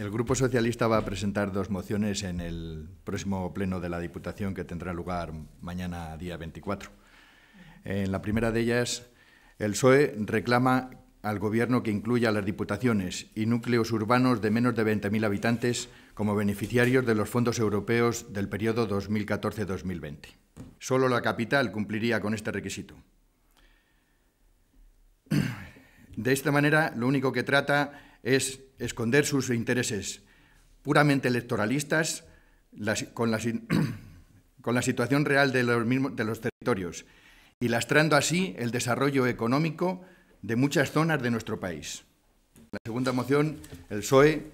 El Grupo Socialista va a presentar dos mociones en el próximo pleno de la Diputación que tendrá lugar mañana día 24. En la primera de ellas, el PSOE reclama al Gobierno que incluya a las diputaciones y núcleos urbanos de menos de 20.000 habitantes como beneficiarios de los fondos europeos del periodo 2014-2020. Solo la capital cumpliría con este requisito. De esta manera, lo único que trata es esconder sus intereses puramente electoralistas con, la situación real de los, territorios y lastrando así el desarrollo económico de muchas zonas de nuestro país. la segunda moción, el PSOE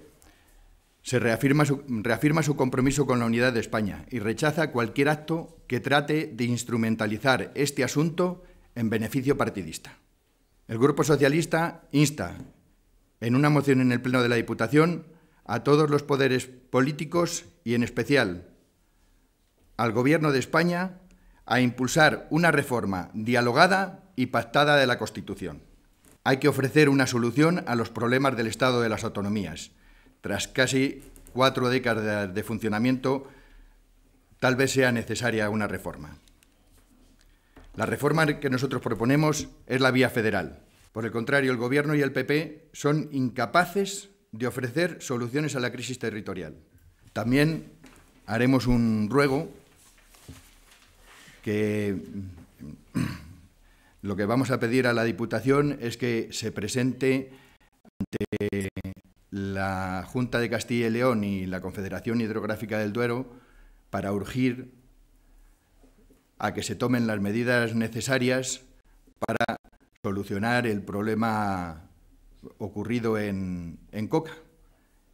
se reafirma reafirma su compromiso con la unidad de España y rechaza cualquier acto que trate de instrumentalizar este asunto en beneficio partidista. El Grupo Socialista insta en una moción en el Pleno de la Diputación a todos los poderes políticos y en especial al Gobierno de España a impulsar una reforma dialogada y pactada de la Constitución. Hay que ofrecer una solución a los problemas del Estado de las autonomías. Tras casi cuatro décadas de funcionamiento, tal vez sea necesaria una reforma. La reforma que nosotros proponemos es la vía federal, por el contrario, el Gobierno y el PP son incapaces de ofrecer soluciones a la crisis territorial. También haremos un ruego que mm, lo que vamos a pedir a la Diputación es que se presente ante la Junta de Castilla y León y la Confederación Hidrográfica del Duero para urgir a que se tomen las medidas necesarias solucionar el problema ocurrido en, Coca.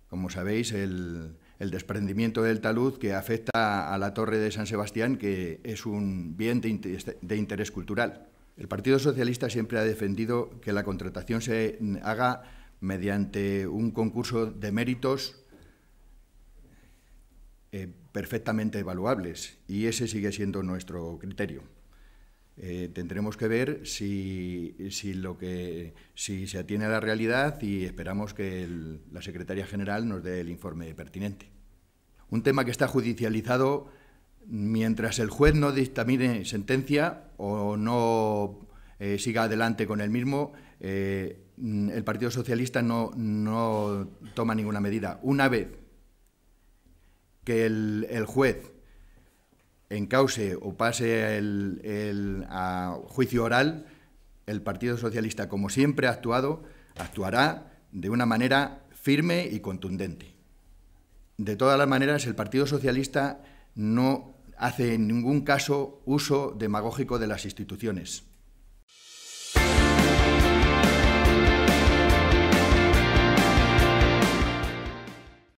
Como sabéis, el, desprendimiento del talud que afecta a la Torre de San Sebastián, que es un bien de interés, cultural. El Partido Socialista siempre ha defendido que la contratación se haga mediante un concurso de méritos eh, perfectamente evaluables, y ese sigue siendo nuestro criterio. Eh, tendremos que ver si, si, lo que, si se atiene a la realidad y esperamos que la Secretaría General nos dé el informe pertinente. Un tema que está judicializado mientras el juez no dictamine sentencia o no eh, siga adelante con el mismo, eh, el Partido Socialista no, toma ninguna medida. Una vez que el juez cause o pase a juicio oral, el Partido Socialista, como siempre ha actuado, actuará de una manera firme y contundente. De todas las maneras, el Partido Socialista no hace en ningún caso uso demagógico de las instituciones.